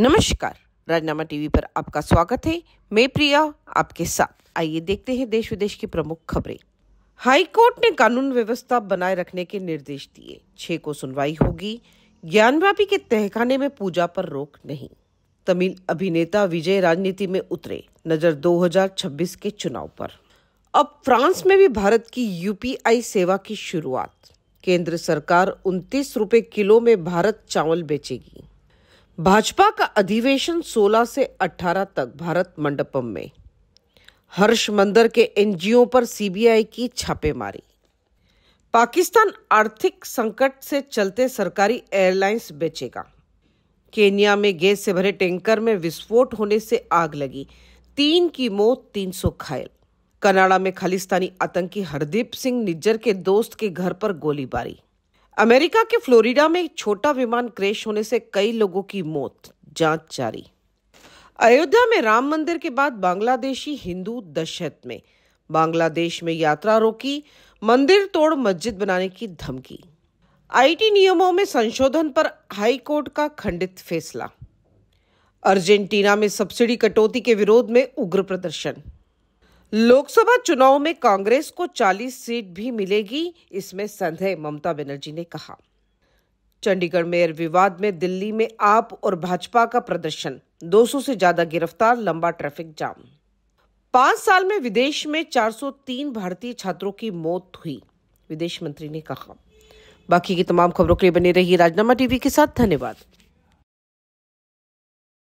नमस्कार राजनामा टीवी पर आपका स्वागत है मैं प्रिया आपके साथ आइए देखते हैं देश विदेश की प्रमुख खबरें हाई कोर्ट ने कानून व्यवस्था बनाए रखने के निर्देश दिए छह को सुनवाई होगी व्यापी के तहखाने में पूजा पर रोक नहीं तमिल अभिनेता विजय राजनीति में उतरे नजर 2026 के चुनाव पर अब फ्रांस में भी भारत की यूपीआई सेवा की शुरुआत केंद्र सरकार उनतीस रुपए किलो में भारत चावल बेचेगी भाजपा का अधिवेशन 16 से 18 तक भारत मंडपम में हर्ष मंदर के एनजीओ पर सीबीआई की छापेमारी पाकिस्तान आर्थिक संकट से चलते सरकारी एयरलाइंस बेचेगा केनिया में गैस से भरे टैंकर में विस्फोट होने से आग लगी तीन की मौत तीन सौ घायल कनाडा में खालिस्तानी आतंकी हरदीप सिंह निज्जर के दोस्त के घर पर गोलीबारी अमेरिका के फ्लोरिडा में एक छोटा विमान क्रैश होने से कई लोगों की मौत जांच जारी अयोध्या में राम मंदिर के बाद बांग्लादेशी हिंदू दहशत में बांग्लादेश में यात्रा रोकी मंदिर तोड़ मस्जिद बनाने की धमकी आईटी नियमों में संशोधन पर हाई कोर्ट का खंडित फैसला अर्जेंटीना में सब्सिडी कटौती के विरोध में उग्र प्रदर्शन लोकसभा चुनाव में कांग्रेस को 40 सीट भी मिलेगी इसमें संदेह ममता बनर्जी ने कहा चंडीगढ़ मेयर विवाद में दिल्ली में आप और भाजपा का प्रदर्शन 200 से ज्यादा गिरफ्तार लंबा ट्रैफिक जाम पांच साल में विदेश में 403 भारतीय छात्रों की मौत हुई विदेश मंत्री ने कहा बाकी की तमाम खबरों के लिए बने रही राजनामा टीवी के साथ धन्यवाद